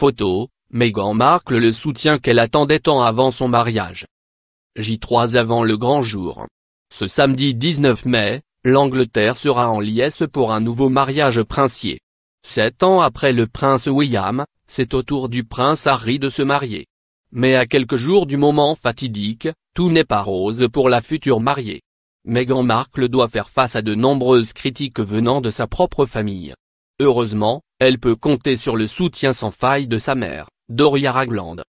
Photo, Meghan Markle le soutien qu'elle attendait tant avant son mariage. J3 avant le grand jour. Ce samedi 19 mai, l'Angleterre sera en liesse pour un nouveau mariage princier. Sept ans après le prince William, c'est au tour du prince Harry de se marier. Mais à quelques jours du moment fatidique, tout n'est pas rose pour la future mariée. Meghan Markle doit faire face à de nombreuses critiques venant de sa propre famille. Heureusement, elle peut compter sur le soutien sans faille de sa mère, Doria Ragland.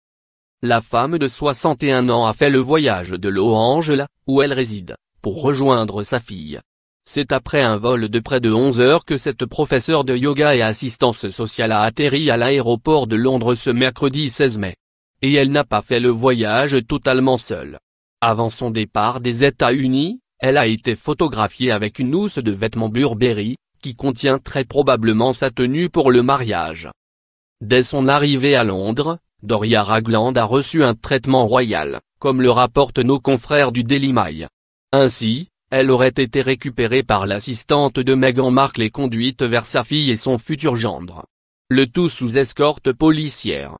La femme de 61 ans a fait le voyage de Los Angeles, où elle réside, pour rejoindre sa fille. C'est après un vol de près de 11 heures que cette professeure de yoga et assistance sociale a atterri à l'aéroport de Londres ce mercredi 16 mai. Et elle n'a pas fait le voyage totalement seule. Avant son départ des États-Unis, elle a été photographiée avec une housse de vêtements Burberry, qui contient très probablement sa tenue pour le mariage. Dès son arrivée à Londres, Doria Ragland a reçu un traitement royal, comme le rapportent nos confrères du Daily Mail. Ainsi, elle aurait été récupérée par l'assistante de Meghan Markle et conduite vers sa fille et son futur gendre. Le tout sous escorte policière.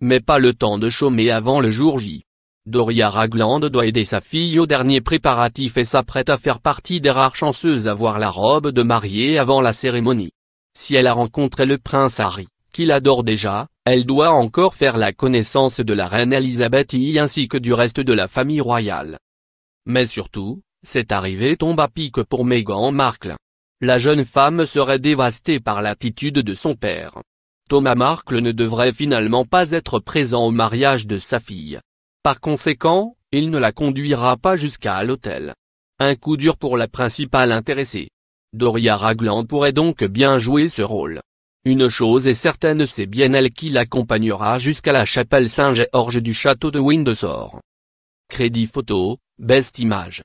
Mais pas le temps de chômer avant le jour J. Doria Ragland doit aider sa fille au dernier préparatif et s'apprête à faire partie des rares chanceuses à voir la robe de mariée avant la cérémonie. Si elle a rencontré le prince Harry, qu'il adore déjà, elle doit encore faire la connaissance de la reine Elisabeth I ainsi que du reste de la famille royale. Mais surtout, cette arrivée tombe à pic pour Meghan Markle. La jeune femme serait dévastée par l'attitude de son père. Thomas Markle ne devrait finalement pas être présent au mariage de sa fille, par conséquent, il ne la conduira pas jusqu'à l'hôtel. Un coup dur pour la principale intéressée. Doria Ragland pourrait donc bien jouer ce rôle. Une chose est certaine c'est bien elle qui l'accompagnera jusqu'à la chapelle Saint-Georges du château de Windsor. Crédit photo, Best Image